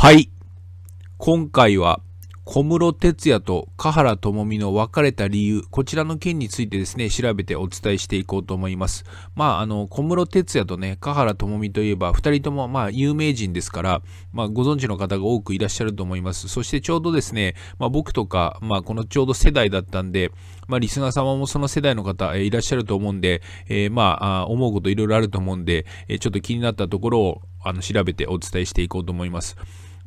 はい。今回は小室哲哉と香原朋美の別れた理由、こちらの件についてですね、調べてお伝えしていこうと思います。まあ、あの、小室哲哉とね、香原朋美といえば、2人ともまあ、有名人ですから、まあ、ご存知の方が多くいらっしゃると思います。そしてちょうどですね、まあ、僕とか、まあ、このちょうど世代だったんで、まあ、リスナー様もその世代の方、えいらっしゃると思うんで、えー、まあ、思うこといろいろあると思うんで、えちょっと気になったところを、あの、調べてお伝えしていこうと思います。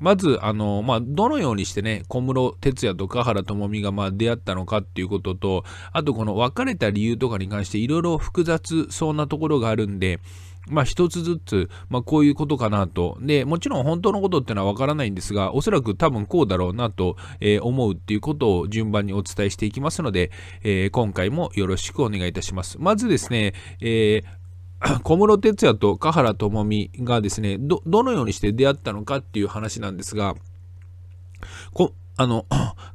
まず、あの、まあ、どのようにしてね、小室哲也と香原朋美が、まあ、出会ったのかっていうことと、あと、この別れた理由とかに関して、いろいろ複雑そうなところがあるんで、まあ、一つずつ、まあ、こういうことかなと。で、もちろん本当のことってのはわからないんですが、おそらく多分こうだろうなと、えー、思うっていうことを順番にお伝えしていきますので、えー、今回もよろしくお願いいたします。まずですね、えー、小室哲哉と華原朋美がですねどのようにして出会ったのかっていう話なんですがあの、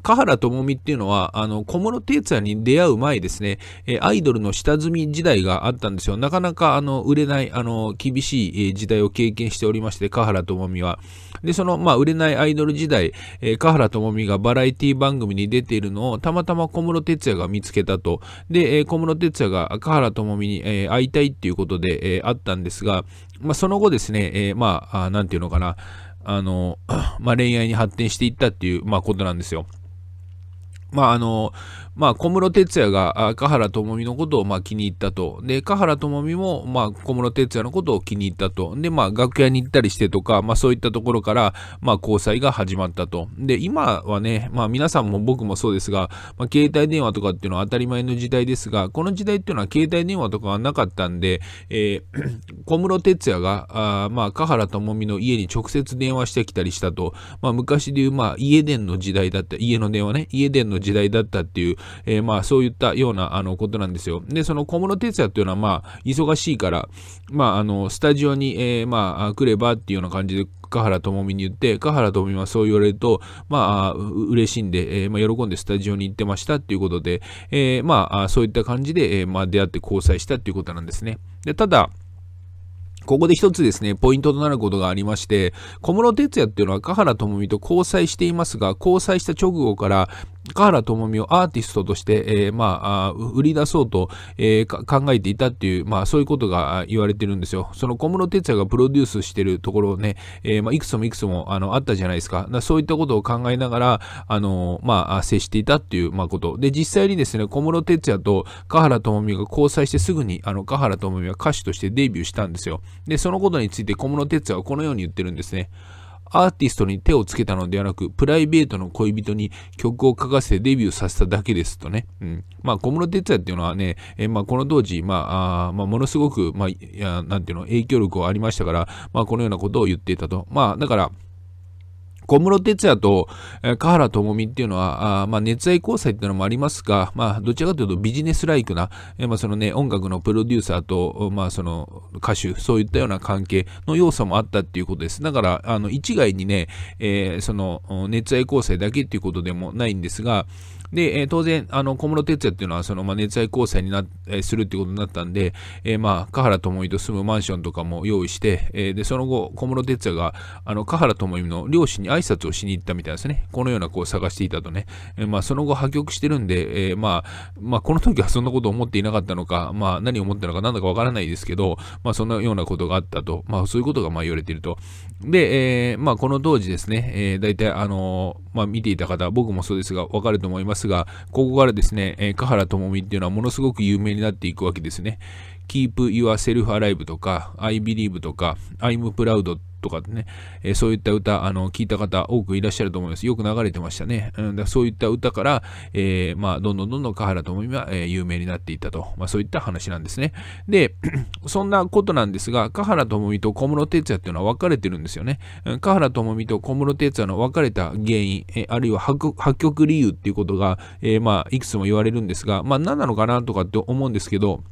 香原朋美っていうのは、あの、小室哲也に出会う前ですね、えアイドルの下積み時代があったんですよ。なかなか、あの、売れない、あの、厳しい時代を経験しておりまして、香原朋美は。で、その、まあ、売れないアイドル時代、えー、香原朋美がバラエティ番組に出ているのを、たまたま小室哲也が見つけたと。で、えー、小室哲也が香原朋美に、えー、会いたいっていうことで、えー、あったんですが、まあ、その後ですね、えー、まあ、なんていうのかな、あの、まあ、恋愛に発展していったっていう、まあ、ことなんですよ。まあ、あの、まあ、小室哲也が華原朋美のことをまあ気に入ったと。で、華原朋美もまあ小室哲也のことを気に入ったと。で、まあ、楽屋に行ったりしてとか、まあ、そういったところから、まあ、交際が始まったと。で、今はね、まあ、皆さんも僕もそうですが、まあ、携帯電話とかっていうのは当たり前の時代ですが、この時代っていうのは携帯電話とかはなかったんで、えー、小室哲也が、あまあ、華原朋美の家に直接電話してきたりしたと。まあ、昔でいう、まあ、家電の時代だった、家の電話ね、家電の時代だったっていう、えー、まあそういったようなあのことなんですよ。で、その小室哲哉っていうのはまあ忙しいから、まああのスタジオに、えー、まあ来ればっていうような感じで華原朋美に言って、華原朋美はそう言われると、まあ、嬉しいんで、えー、まあ、喜んでスタジオに行ってましたっていうことで、えー、まあ、そういった感じで、えー、まあ、出会って交際したっていうことなんですね。で、ただ、ここで一つですね、ポイントとなることがありまして、小室哲哉っていうのは、華原朋美と交際していますが、交際した直後から、華原智美をアーティストとして、えー、まあ、売り出そうと、えー、考えていたっていう、まあ、そういうことが言われてるんですよ。その小室哲也がプロデュースしてるところね、えー、まあ、いくつもいくつもあのあったじゃないですか。かそういったことを考えながら、あの、まあ、接していたっていう、まあ、こと。で、実際にですね、小室哲也と華原智美が交際してすぐに、あの、華原智美は歌手としてデビューしたんですよ。で、そのことについて小室哲也はこのように言ってるんですね。アーティストに手をつけたのではなく、プライベートの恋人に曲を書かせてデビューさせただけですとね。うん。まあ、小室哲哉っていうのはね、えまあ、この当時、まあ、あまあ、ものすごく、まあ、なんていうの、影響力はありましたから、まあ、このようなことを言っていたと。まあ、だから、小室哲也と華原朋美っていうのは、あまあ、熱愛交際っていうのもありますが、まあ、どちらかというとビジネスライクな、えまあ、そのね、音楽のプロデューサーと、まあ、その歌手、そういったような関係の要素もあったっていうことです。だから、あの、一概にね、えー、その、熱愛交際だけっていうことでもないんですが、で、えー、当然、あの、小室哲也っていうのは、その、まあ、熱愛交際にな、えー、するってことになったんで、えー、まあ、香原朋美と住むマンションとかも用意して、えー、で、その後、小室哲也が、あの、香原朋美の両親に挨拶をしに行ったみたいですね。このような子を探していたとね。えー、まあ、その後、破局してるんで、えー、まあ、まあ、この時はそんなことを思っていなかったのか、まあ、何を思ったのか、なんだかわからないですけど、まあ、そんなようなことがあったと、まあ、そういうことが、まあ、言われていると。で、えー、まあ、この当時ですね、えー、大体、あのー、まあ、見ていた方、僕もそうですが、わかると思います。ますが、ここからですね、えー、香原朋美っていうのはものすごく有名になっていくわけですね。Keep Yourself Alive とか、I Believe とか、I'm Proud ってとかね、えー、そういった歌、あの、聞いた方多くいらっしゃると思います。よく流れてましたね。うん、だそういった歌から、えー、まあ、どんどんどんどん河原智美は、えー、有名になっていったと、まあ、そういった話なんですね。で、そんなことなんですが、河原朋美と小室哲也っていうのは分かれてるんですよね。うん、河原智美と小室哲也の別れた原因、えー、あるいは破局理由っていうことが、えー、まあ、いくつも言われるんですが、まあ、何なのかなとかって思うんですけど、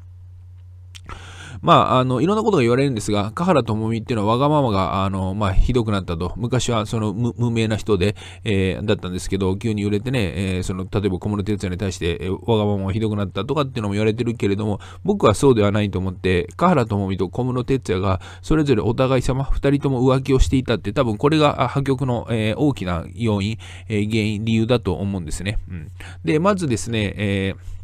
まあ、あの、いろんなことが言われるんですが、河原朋美っていうのはわがままが、あの、まあ、ひどくなったと。昔は、その無、無名な人で、えー、だったんですけど、急に売れてね、えー、その、例えば小室哲也に対して、えー、わがままがひどくなったとかっていうのも言われてるけれども、僕はそうではないと思って、河原朋美と小室哲也が、それぞれお互い様、二人とも浮気をしていたって、多分これが破局の、えー、大きな要因、えー、原因、理由だと思うんですね。うん、で、まずですね、えー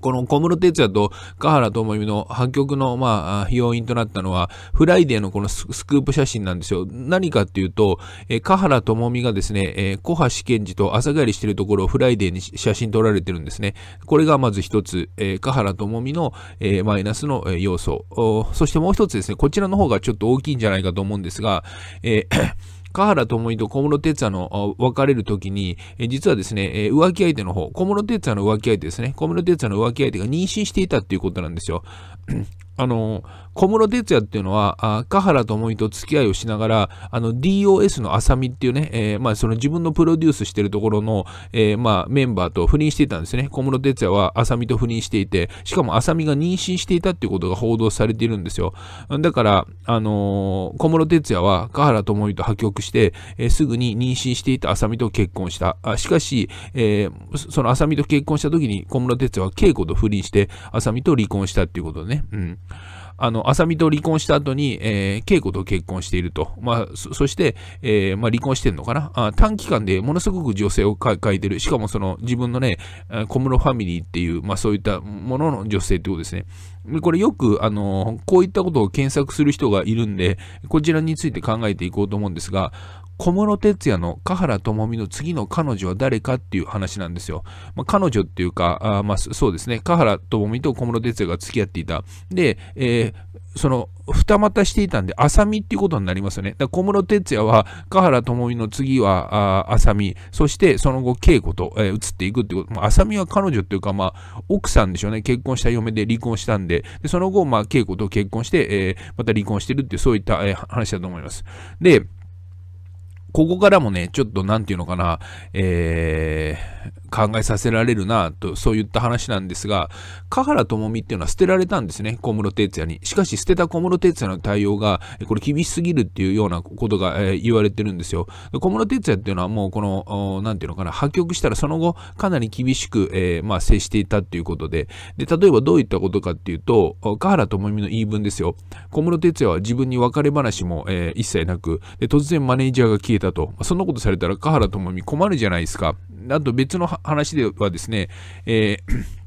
この小室哲哉と香原朋美の破局の、まあ、要因となったのは、フライデーのこのスクープ写真なんですよ。何かっていうと、えー、香原朋美がですね、え小橋健治と朝帰りしてるところをフライデーに写真撮られてるんですね。これがまず一つ、えー、香原朋美の、えマイナスの要素。そしてもう一つですね、こちらの方がちょっと大きいんじゃないかと思うんですが、えー河原智美と小室哲也の別れる時に、実はですね、浮気相手の方、小室哲也の浮気相手ですね、小室哲也の浮気相手が妊娠していたっていうことなんですよ。あの、小室哲哉っていうのは、あ原智美と付き合いをしながら、あの、DOS のあさみっていうね、えー、まあ、その自分のプロデュースしてるところの、えー、まあ、メンバーと不倫していたんですね。小室哲哉はあさみと不倫していて、しかもあさみが妊娠していたっていうことが報道されているんですよ。だから、あのー、小室哲哉は華原智美と破局して、えー、すぐに妊娠していたあさみと結婚した。あしかし、えー、そのあさみと結婚した時に小室哲哉は恵子と不倫して、あさみと離婚したっていうことね。うん。あの、さみと離婚した後に、えー、恵子と結婚していると。まあ、そして、えー、まあ、離婚してんのかなあ短期間でものすごく女性を変えてる。しかもその自分のね、小室ファミリーっていう、まあそういったものの女性ってことですね。これよく、あの、こういったことを検索する人がいるんで、こちらについて考えていこうと思うんですが、小室哲也の香原朋美の次の彼女は誰かっていう話なんですよ。まあ、彼女っていうか、まあ、そうですね、香原朋美と小室哲也が付き合っていた。で、えー、その、二股していたんで、浅見っていうことになりますよね。だ小室哲也は、香原朋美の次は、あ浅見、そしてその後、恵子と、えー、移っていくってこと。まあ、浅見は彼女っていうか、まあ、奥さんでしょうね。結婚した嫁で離婚したんで、でその後、まあ、恵子と結婚して、えー、また離婚してるって、そういった、え話だと思います。で、ここからもね、ちょっとなんていうのかな、えー、考えさせられるなと、そういった話なんですが、香原智美っていうのは捨てられたんですね、小室哲也に。しかし、捨てた小室哲也の対応が、これ厳しすぎるっていうようなことが、えー、言われてるんですよ。小室哲也っていうのはもうこの、なんていうのかな、破局したらその後、かなり厳しく、えー、まあ、接していたっていうことで、で、例えばどういったことかっていうと、香原智美の言い分ですよ。小室哲也は自分に別れ話も、えー、一切なく、で、突然マネージャーが消えたと。そんなことされたら、香原智美困るじゃないですか。あと別別の話ではですね、えー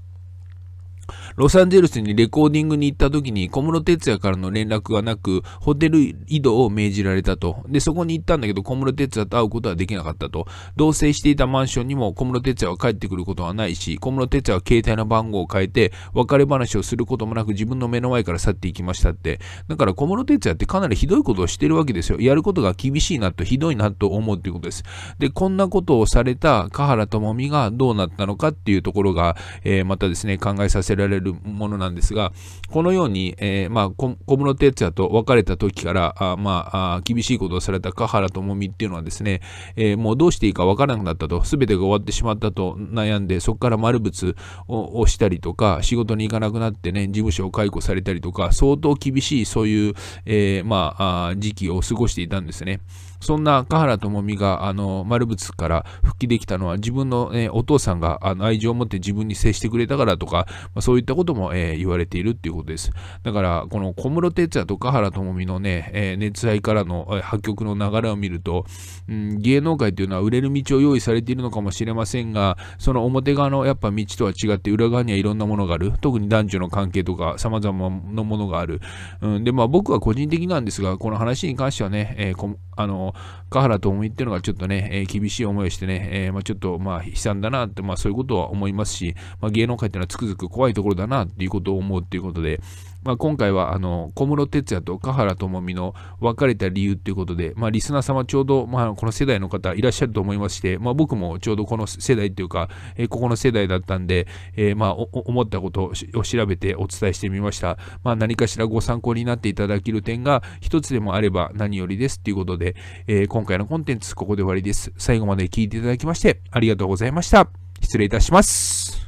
ロサンゼルスにレコーディングに行った時に小室哲也からの連絡がなく、ホテル移動を命じられたと。で、そこに行ったんだけど、小室哲也と会うことはできなかったと。同棲していたマンションにも小室哲也は帰ってくることはないし、小室哲也は携帯の番号を変えて、別れ話をすることもなく自分の目の前から去っていきましたって。だから小室哲也ってかなりひどいことをしてるわけですよ。やることが厳しいなと、ひどいなと思うっていうことです。で、こんなことをされた香原朋美がどうなったのかっていうところが、えー、またですね、考えさせられるるものなんですが、このように、えー、まあ、小室哲也と別れた時から、あまあ厳しいことをされた華原朋美っていうのはですね、えー、もうどうしていいかわからなくなったと、すべてが終わってしまったと悩んで、そこから丸物をしたりとか、仕事に行かなくなってね、事務所を解雇されたりとか、相当厳しいそういう、えー、まあ、時期を過ごしていたんですね。そんな華原朋美があの丸仏から復帰できたのは自分の、えー、お父さんがあの愛情を持って自分に接してくれたからとか、まあ、そういったことも、えー、言われているっていうことです。だからこの小室哲也と華原朋美のね、えー、熱愛からの、え破局の流れを見ると、うん、芸能界というのは売れる道を用意されているのかもしれませんがその表側のやっぱ道とは違って裏側にはいろんなものがある特に男女の関係とか様々なものがある、うん、でまあ僕は個人的なんですがこの話に関してはね、えーあの華原朋美っていうのがちょっとね、えー、厳しい思いをしてね、えー、まあ、ちょっとまあ悲惨だなって、まあ、そういうことは思いますし、まあ、芸能界っていうのはつくづく怖いところだなっていうことを思うっていうことで、まあ、今回はあの小室哲哉と華原朋美の別れた理由ということで、まあ、リスナー様ちょうど、まあ、この世代の方いらっしゃると思いまして、まあ、僕もちょうどこの世代というか、えー、ここの世代だったんで、えー、まあ思ったことを調べてお伝えしてみました、まあ、何かしらご参考になっていただける点が一つでもあれば何よりですということで、えー、今今回のコンテンツここで終わりです。最後まで聞いていただきましてありがとうございました。失礼いたします。